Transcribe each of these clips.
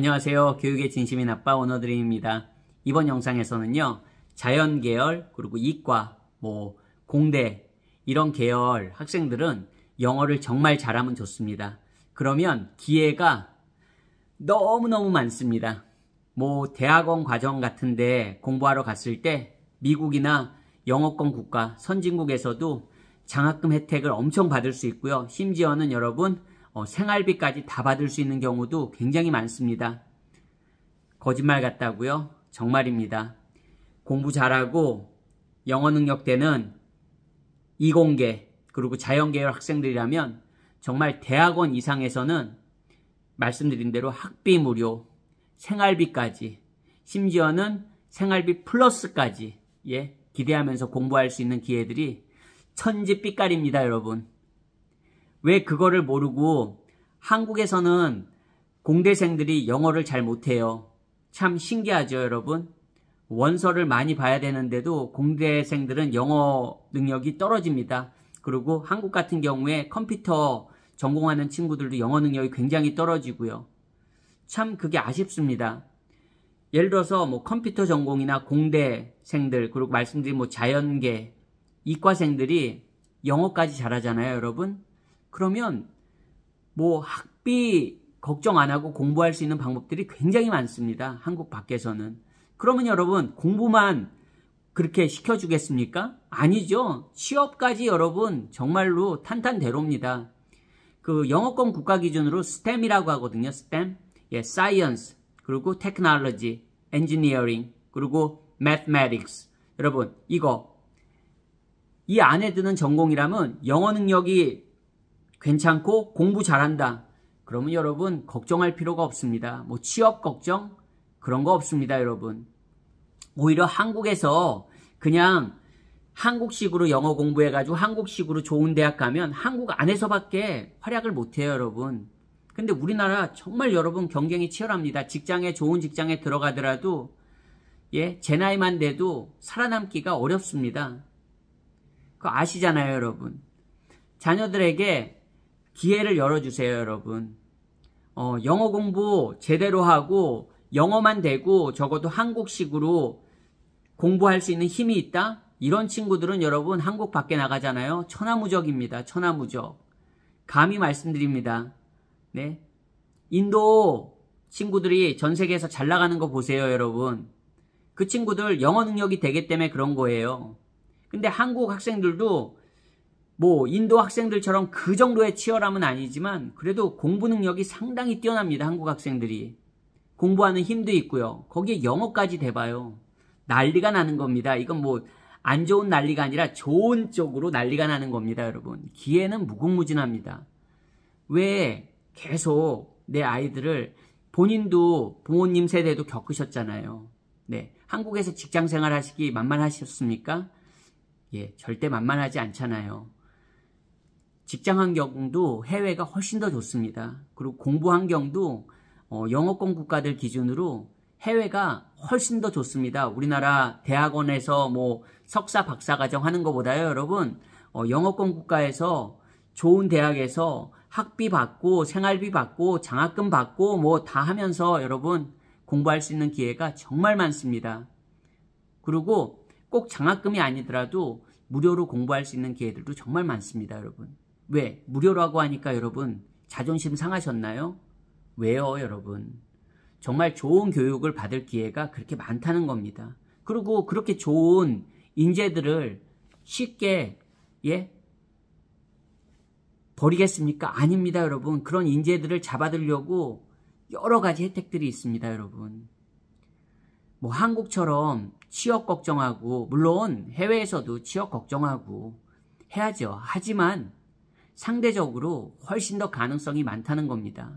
안녕하세요. 교육의 진심인 아빠 오너드림입니다. 이번 영상에서는요. 자연 계열 그리고 이과 뭐 공대 이런 계열 학생들은 영어를 정말 잘하면 좋습니다. 그러면 기회가 너무너무 많습니다. 뭐 대학원 과정 같은데 공부하러 갔을 때 미국이나 영어권 국가 선진국에서도 장학금 혜택을 엄청 받을 수 있고요. 심지어는 여러분 어, 생활비까지 다 받을 수 있는 경우도 굉장히 많습니다. 거짓말 같다고요? 정말입니다. 공부 잘하고 영어 능력대는 이공계 그리고 자연계열 학생들이라면 정말 대학원 이상에서는 말씀드린 대로 학비 무료, 생활비까지, 심지어는 생활비 플러스까지 예 기대하면서 공부할 수 있는 기회들이 천지 빛깔입니다 여러분. 왜 그거를 모르고 한국에서는 공대생들이 영어를 잘 못해요. 참 신기하죠, 여러분? 원서를 많이 봐야 되는데도 공대생들은 영어 능력이 떨어집니다. 그리고 한국 같은 경우에 컴퓨터 전공하는 친구들도 영어 능력이 굉장히 떨어지고요. 참 그게 아쉽습니다. 예를 들어서 뭐 컴퓨터 전공이나 공대생들 그리고 말씀드린 뭐 자연계 이과생들이 영어까지 잘하잖아요, 여러분. 그러면 뭐 학비 걱정 안 하고 공부할 수 있는 방법들이 굉장히 많습니다. 한국 밖에서는. 그러면 여러분 공부만 그렇게 시켜주겠습니까? 아니죠. 취업까지 여러분 정말로 탄탄대로입니다. 그 영어권 국가 기준으로 STEM이라고 하거든요. STEM. 예, Science, 그리고 Technology, Engineering, 그리고 Mathematics. 여러분, 이거. 이 안에 드는 전공이라면 영어 능력이 괜찮고 공부 잘한다. 그러면 여러분 걱정할 필요가 없습니다. 뭐 취업 걱정 그런 거 없습니다, 여러분. 오히려 한국에서 그냥 한국식으로 영어 공부해가지고 한국식으로 좋은 대학 가면 한국 안에서밖에 활약을 못해요, 여러분. 근데 우리나라 정말 여러분 경쟁이 치열합니다. 직장에 좋은 직장에 들어가더라도 예, 제 나이만 돼도 살아남기가 어렵습니다. 그거 아시잖아요, 여러분. 자녀들에게 기회를 열어주세요, 여러분. 어, 영어 공부 제대로 하고 영어만 되고 적어도 한국식으로 공부할 수 있는 힘이 있다? 이런 친구들은 여러분 한국 밖에 나가잖아요. 천하무적입니다. 천하무적. 감히 말씀드립니다. 네. 인도 친구들이 전 세계에서 잘 나가는 거 보세요, 여러분. 그 친구들 영어 능력이 되기 때문에 그런 거예요. 근데 한국 학생들도 뭐 인도 학생들처럼 그 정도의 치열함은 아니지만 그래도 공부 능력이 상당히 뛰어납니다. 한국 학생들이. 공부하는 힘도 있고요. 거기에 영어까지 돼봐요 난리가 나는 겁니다. 이건 뭐 안 좋은 난리가 아니라 좋은 쪽으로 난리가 나는 겁니다, 여러분. 기회는 무궁무진합니다. 왜 계속 내 아이들을 본인도 부모님 세대도 겪으셨잖아요. 네. 한국에서 직장 생활 하시기 만만하셨습니까? 예, 절대 만만하지 않잖아요. 직장 환경도 해외가 훨씬 더 좋습니다. 그리고 공부 환경도 어, 영어권 국가들 기준으로 해외가 훨씬 더 좋습니다. 우리나라 대학원에서 뭐 석사 박사 과정 하는 것보다요, 여러분 어, 영어권 국가에서 좋은 대학에서 학비 받고 생활비 받고 장학금 받고 뭐 다 하면서 여러분 공부할 수 있는 기회가 정말 많습니다. 그리고 꼭 장학금이 아니더라도 무료로 공부할 수 있는 기회들도 정말 많습니다, 여러분. 왜? 무료라고 하니까 여러분 자존심 상하셨나요? 왜요, 여러분? 정말 좋은 교육을 받을 기회가 그렇게 많다는 겁니다. 그리고 그렇게 좋은 인재들을 쉽게 예 버리겠습니까? 아닙니다, 여러분. 그런 인재들을 잡아들려고 여러 가지 혜택들이 있습니다, 여러분. 뭐 한국처럼 취업 걱정하고 물론 해외에서도 취업 걱정하고 해야죠. 하지만 상대적으로 훨씬 더 가능성이 많다는 겁니다.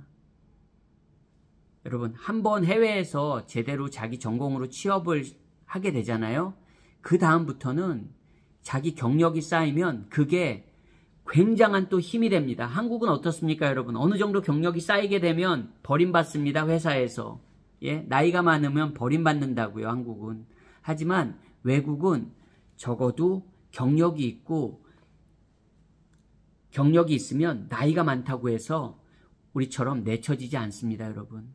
여러분, 한번 해외에서 제대로 자기 전공으로 취업을 하게 되잖아요. 그 다음부터는 자기 경력이 쌓이면 그게 굉장한 또 힘이 됩니다. 한국은 어떻습니까, 여러분? 어느 정도 경력이 쌓이게 되면 버림받습니다, 회사에서. 예? 나이가 많으면 버림받는다고요, 한국은. 하지만 외국은 적어도 경력이 있고 경력이 있으면 나이가 많다고 해서 우리처럼 내쳐지지 않습니다, 여러분.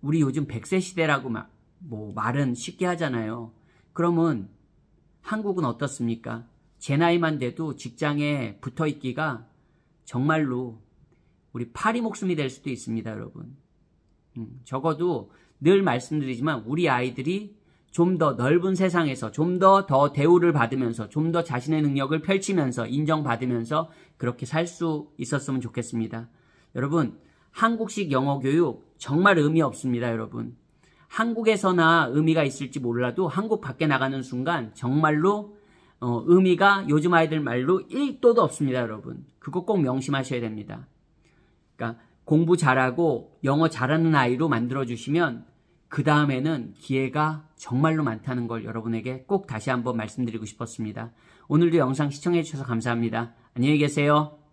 우리 요즘 100세 시대라고 막, 뭐 말은 쉽게 하잖아요. 그러면 한국은 어떻습니까? 제 나이만 돼도 직장에 붙어 있기가 정말로 우리 파리 목숨이 될 수도 있습니다, 여러분. 음, 적어도 늘 말씀드리지만 우리 아이들이 좀더 넓은 세상에서 좀 더더 더 대우를 받으면서 좀 더 자신의 능력을 펼치면서 인정받으면서 그렇게 살 수 있었으면 좋겠습니다. 여러분, 한국식 영어 교육 정말 의미 없습니다, 여러분. 한국에서나 의미가 있을지 몰라도 한국 밖에 나가는 순간 정말로 어, 의미가 요즘 아이들 말로 1도도 없습니다, 여러분. 그거 꼭 명심하셔야 됩니다. 그러니까 공부 잘하고 영어 잘하는 아이로 만들어 주시면 그 다음에는 기회가 정말로 많다는 걸 여러분에게 꼭 다시 한번 말씀드리고 싶었습니다. 오늘도 영상 시청해주셔서 감사합니다. 안녕히 계세요.